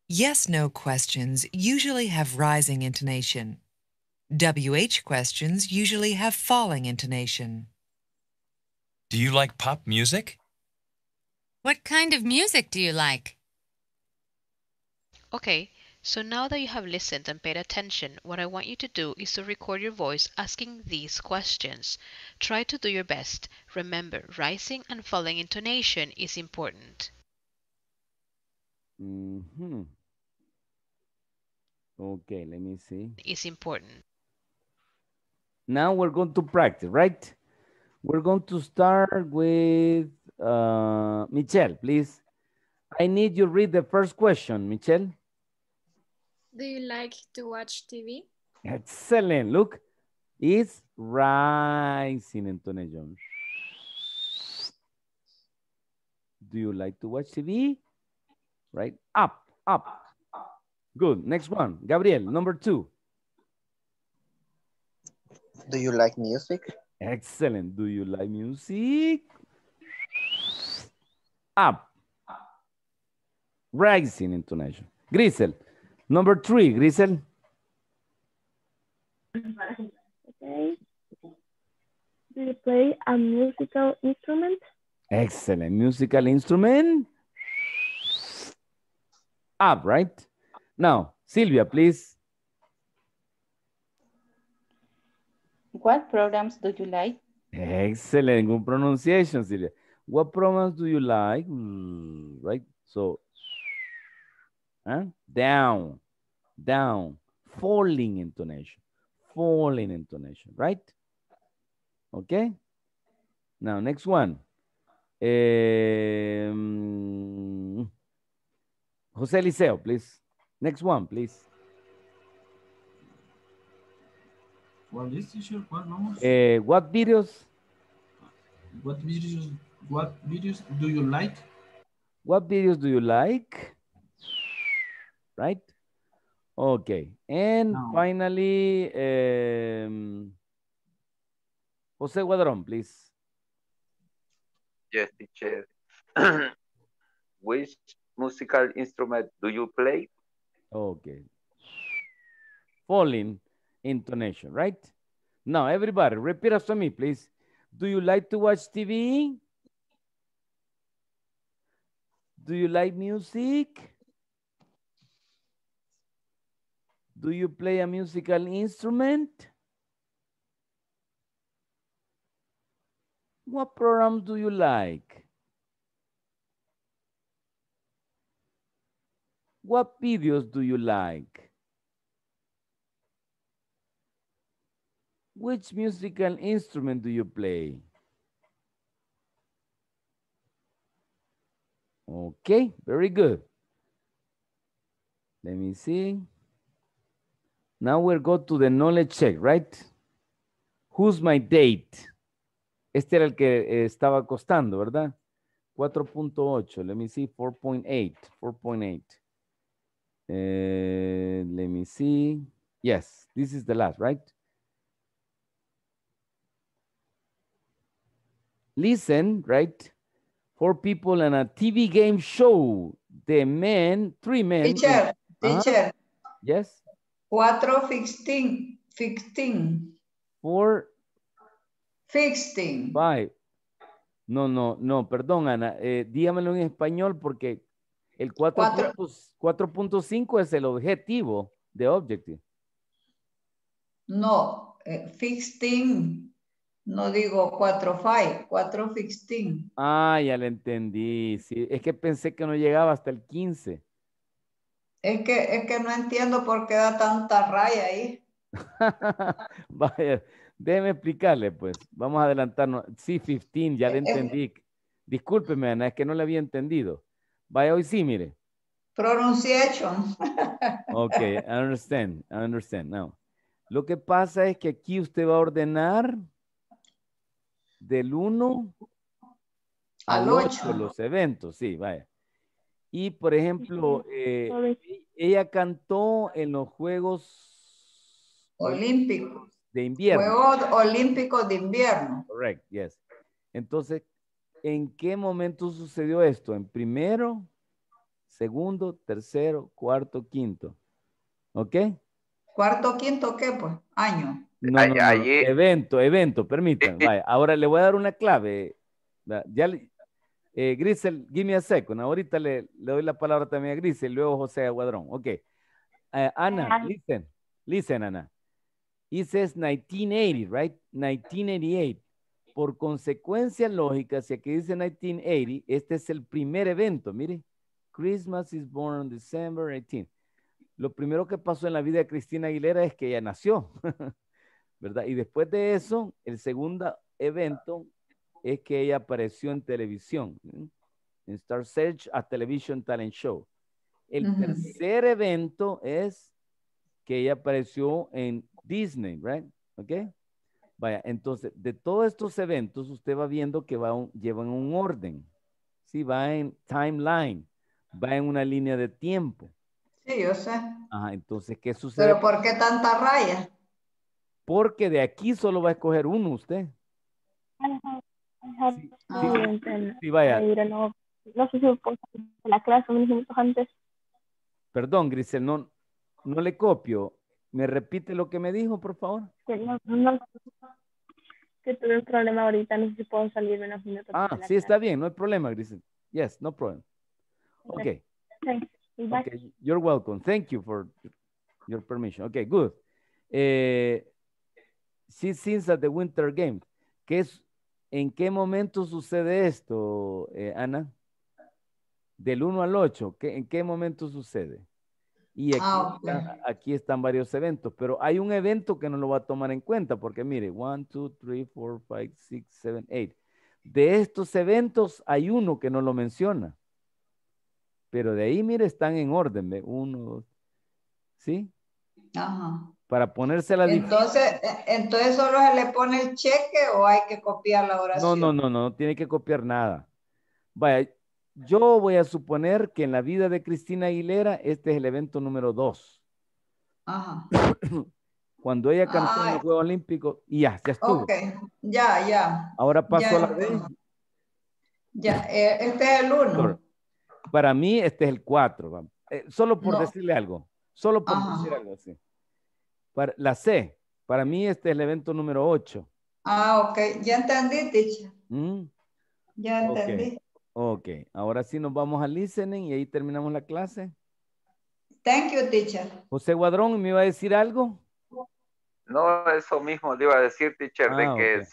Yes no questions usually have rising intonation. WH questions usually have falling intonation. Do you like pop music? What kind of music do you like? Okay, so now that you have listened and paid attention, what I want you to do is to record your voice asking these questions. Try to do your best. Remember, rising and falling intonation is important. Mm-hmm. Okay, let me see. Is important. Now we're going to practice, right? We're going to start with uh, Michelle, please. I need you read the first question, Michelle. Do you like to watch TV? Excellent. Look, it's rising, in Jones. Do you like to watch TV? Right? Up, up. Good. Next one. Gabriel, number two. Do you like music? Excellent. Do you like music? Up. Rising intonation. Grisel, Number three, Grisel. Okay. Do you play a musical instrument? Excellent. Musical instrument? Up, right? Now, Sylvia, please. What programs do you like? Excellent. Good pronunciation, Sylvia. What programs do you like? Mm, right? So Huh? Down, down, falling intonation, falling intonation, right? Okay. Now, next one. Um, Jose Liceo, please. Next one, please. What is teacher? What Uh, what videos? What videos? What videos do you like? What videos do you like? right? Okay. And no. finally, um, Jose Guadron, please. Yes, teacher. Which musical instrument do you play? Okay. Falling intonation, right? Now, everybody, repeat after me, please. Do you like to watch TV? Do you like music? Do you play a musical instrument? What programs do you like? What videos do you like? Which musical instrument do you play? Okay, very good. Let me see. Now we're go to the knowledge check, right? Who's my date? Este era el que eh, estaba costando, ¿verdad? 4.8. Let me see. 4.8. 4.8. eight. Eh, let me see. Yes, this is the last, right? Listen, right? Four people and a TV game show. The men, three men. Teacher, ah, teacher. Yes. Cuatro, fixing. Fixing. Four. Fixing. Five. No, no, no, perdón, Ana. Eh, dígamelo en español porque el 4.5 es el objetivo de objective. No, eh, 15. No digo 4.5, 4.15. Ah, ya le entendí. Sí, es que pensé que no llegaba hasta el 15. Es que, no entiendo por qué da tanta raya ahí. Vaya, déjeme explicarle, pues. Vamos a adelantarnos. Sí, 15, ya le entendí. Discúlpeme, Ana, es que no le había entendido. Vaya, hoy sí, mire. Pronunciation. ok, I understand, I understand. lo que pasa es que aquí usted va a ordenar del 1 al 8 los eventos, sí, vaya. Y por ejemplo, eh, e, ella cantó en los Juegos Olímpicos de invierno. Juegos Olímpicos de invierno. Correct, yes. Entonces, ¿en qué momento sucedió esto? ¿En primero, segundo, tercero, cuarto, quinto? ¿Ok? ¿Cuarto, quinto qué, pues? Año. No, no, eh. Evento, evento, permítanme. Eh, ahora le voy a dar una clave. Ya eh, Grisel, give me a second. Ahorita le, le, doy la palabra también a Grisel, luego José Aguadrón. Ok. Eh, Ana, listen. Listen, Ana. It says 1980, right? 1988. Por consecuencia lógica, si aquí dice 1980, este es el primer evento, mire. Christmas is born on December 18. Lo primero que pasó en la vida de Cristina Aguilera es que ella nació, ¿verdad? Y después de eso, el segundo evento es que ella apareció en televisión, en Star Search a Television Talent Show. El tercer evento es que ella apareció en Disney, right? ¿Ok? Vaya, entonces, de todos estos eventos, usted va viendo que va llevan un orden, ¿sí? Va en timeline, va en una línea de tiempo. Sí, yo sé. Ajá, entonces, ¿qué sucede? ¿Pero por qué tanta raya? Porque de aquí solo va a escoger uno usted. Sí, sí, sí, vaya. No, no sé si la clase unos minutos antes. Perdón, Grisel, no, no le copio. ¿Me repite lo que me dijo, por favor? Que, no, no, que tuve un problema ahorita, no sé si puedo salir unos minutos. Ah, sí, clase. está bien, no hay problema, Grisel. Yes, no problem. Okay. Thanks. okay. You're welcome. Thank you for your permission. Okay, good. Eh, she sings at the winter game. ¿Qué es ¿En qué momento sucede esto, eh, Ana? Del 1 al 8, ¿en qué momento sucede? Y ah, aquí, están varios eventos, pero hay un evento que no lo va a tomar en cuenta, porque mire, 1, 2, 3, 4, 5, 6, 7, 8. De estos eventos hay uno que no lo menciona, pero de ahí, mire, están en orden, 1, 2, ¿sí? Ajá para ponerse la Entonces, entonces solo se le pone el cheque o hay que copiar la oración. No, no, no, no, no tiene que copiar nada. Vaya, yo voy a suponer que en la vida de Cristina Aguilera este es el evento número dos. Ajá. Cuando ella cantó en el juego olímpico y ya, ya estuvo. ya, ya. Ahora pasó la Ya, eh, este es el uno. Para mí este es el cuatro. Eh, solo por decirle algo. Solo por decir algo así la C, para mí este es el evento número 8. Ah, ok. Ya entendí, teacher. ¿Mm? Ya entendí. Okay. ok, ahora sí nos vamos a listening y ahí terminamos la clase. Thank you, teacher. José Guadrón, ¿me iba a decir algo? No, eso mismo te iba a decir, teacher, de ah, que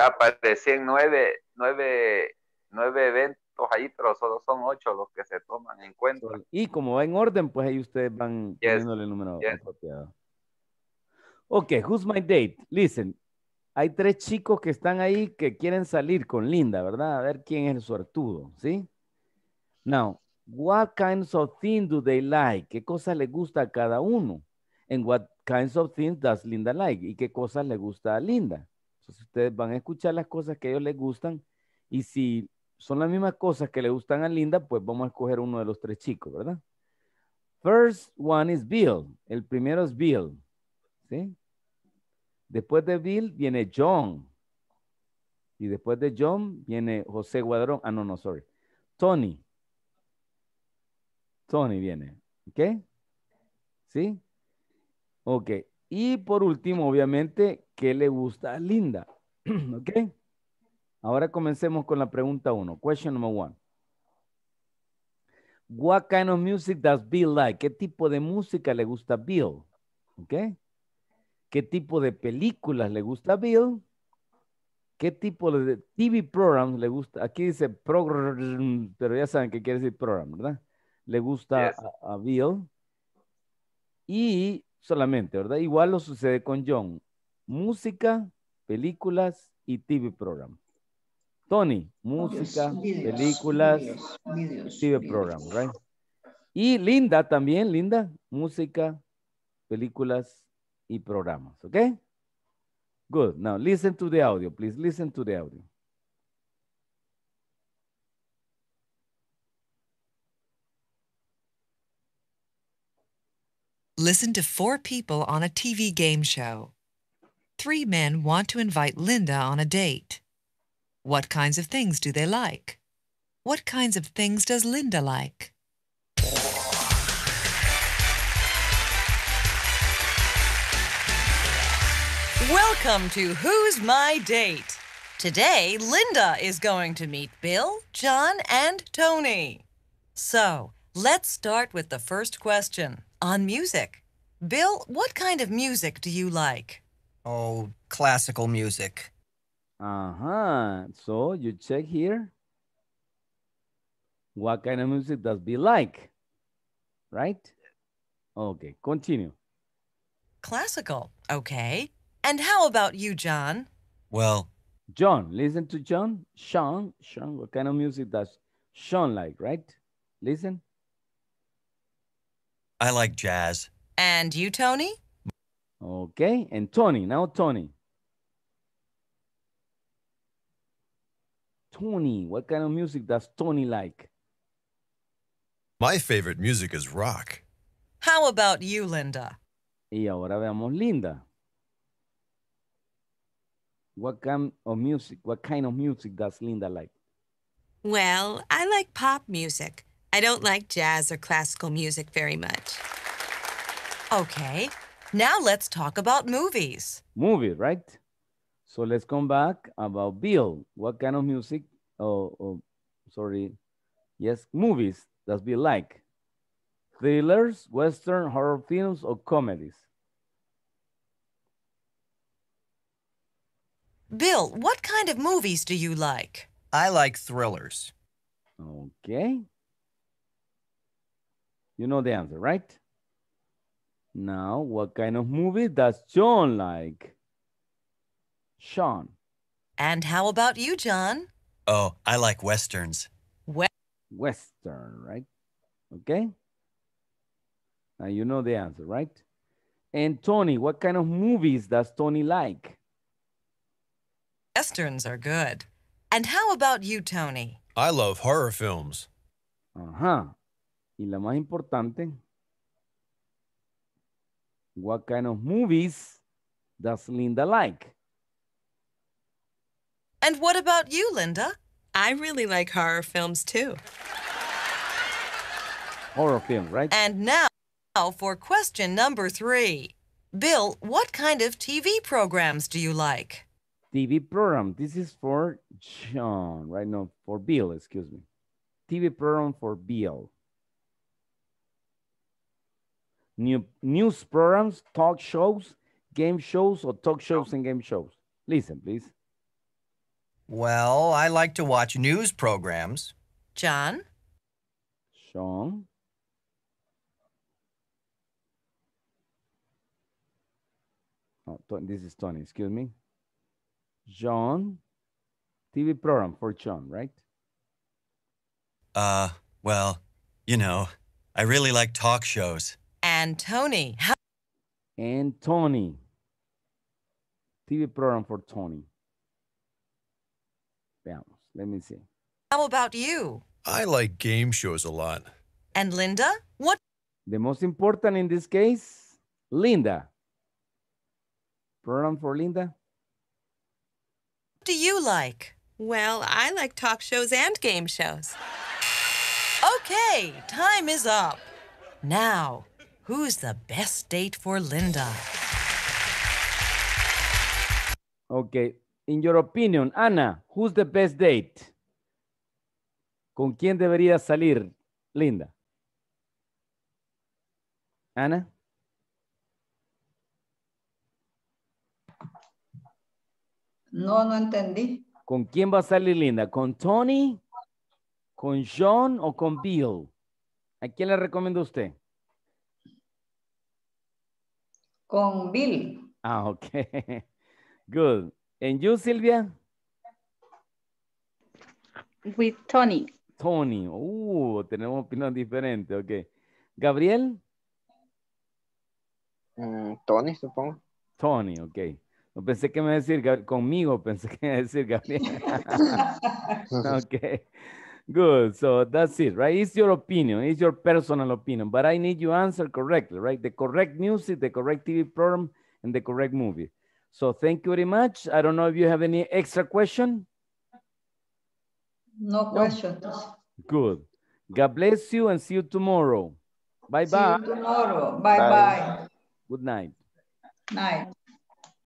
aparecían nueve, eventos ahí, pero solo son ocho los que se toman en cuenta. Y como va en orden, pues ahí ustedes van yes. el número apropiado. Ok, who's my date? Listen, hay tres chicos que están ahí que quieren salir con Linda, ¿verdad? A ver quién es el suertudo, ¿sí? Now, what kinds of things do they like? ¿Qué cosas le gusta a cada uno? And what kinds of things does Linda like? ¿Y qué cosas le gusta a Linda? Entonces ustedes van a escuchar las cosas que a ellos les gustan y si son las mismas cosas que le gustan a Linda, pues vamos a escoger uno de los tres chicos, ¿verdad? First one is Bill. El primero es Bill. Después de Bill viene John. Y después de John viene José Guadrón. Ah, no, no, sorry. Tony. Tony viene. ¿Ok? ¿Sí? Ok. Y por último, obviamente, ¿qué le gusta a Linda? ¿Ok? Ahora comencemos con la pregunta uno. Question number one. What kind of music does Bill like? ¿Qué tipo de música le gusta Bill? ¿Ok? qué tipo de películas le gusta a Bill, qué tipo de TV programs le gusta. Aquí dice program, pero ya saben qué quiere decir program, ¿verdad? Le gusta a, Bill. Y solamente, ¿verdad? Igual lo sucede con John. Música, películas y TV program. Tony, música, películas, TV program, right? Y Linda también, Linda, música, películas y programas. Okay? Good. Now listen to the audio, please. Listen to the audio. Listen to four people on a TV game show. Three men want to invite Linda on a date. What kinds of things do they like? What kinds of things does Linda like? Welcome to Who's My Date? Today, Linda is going to meet Bill, John, and Tony. So, let's start with the first question on music. Bill, what kind of music do you like? Oh, classical music. Uh huh. So, you check here. What kind of music does Bill like? Right? Okay, continue. Classical. Okay. And how about you, John? Well, John, listen to John. Sean, Sean, what kind of music does Sean like, right? Listen. I like jazz. And you, Tony? Okay, and Tony, now Tony. Tony, what kind of music does Tony like? My favorite music is rock. How about you, Linda? Y ahora veamos Linda. What kind of music? What kind of music does Linda like? Well, I like pop music. I don't like jazz or classical music very much. Okay, now let's talk about movies. Movies, right? So let's come back about Bill. What kind of music? Oh, oh sorry. Yes, movies does Bill like? Thrillers, Western, horror films, or comedies? Bill, what kind of movies do you like? I like thrillers. Okay. You know the answer, right? Now, what kind of movie does John like? Sean. And how about you, John? Oh, I like westerns. We Western, right? Okay. Now you know the answer, right? And Tony, what kind of movies does Tony like? Westerns are good. And how about you, Tony? I love horror films. Ajá. Y la más importante, what kind of movies does Linda like? And what about you, Linda? I really like horror films too. Horror film, right? And now for question number three. Bill, what kind of TV programs do you like? TV program. This is for John, right? now for Bill, excuse me. TV program for Bill. New, news programs, talk shows, game shows, or talk shows and game shows. Listen, please. Well, I like to watch news programs. John? Sean? Oh, this is Tony, excuse me. John, TV program for John, right? Uh, well, you know, I really like talk shows. And Tony. how? and Tony. TV program for Tony. Let me see. How about you? I like game shows a lot. And Linda? What? The most important in this case, Linda. Program for Linda do you like? Well, I like talk shows and game shows. Okay, time is up. Now, who's the best date for Linda? Okay, in your opinion, Ana, who's the best date? ¿Con quién debería salir, Linda? Ana? No, no entendí. ¿Con quién va a salir linda? ¿Con Tony? ¿Con John o con Bill? ¿A quién le recomienda usted? Con Bill. Ah, ok. Good. ¿Y you, Silvia? With Tony. Tony. Uh, tenemos opinión diferente. Ok. Gabriel? Mm, Tony, supongo. Tony, ok. No pensé que me iba decir conmigo, pensé que me iba decir Gabriel. okay. Good. So that's it, right? It's your opinion. It's your personal opinion. But I need you answer correctly, right? The correct music, the correct TV program, and the correct movie. So thank you very much. I don't know if you have any extra question. No questions. Good. God bless you and see you tomorrow. Bye-bye. See you tomorrow. Bye-bye. Good night. Night.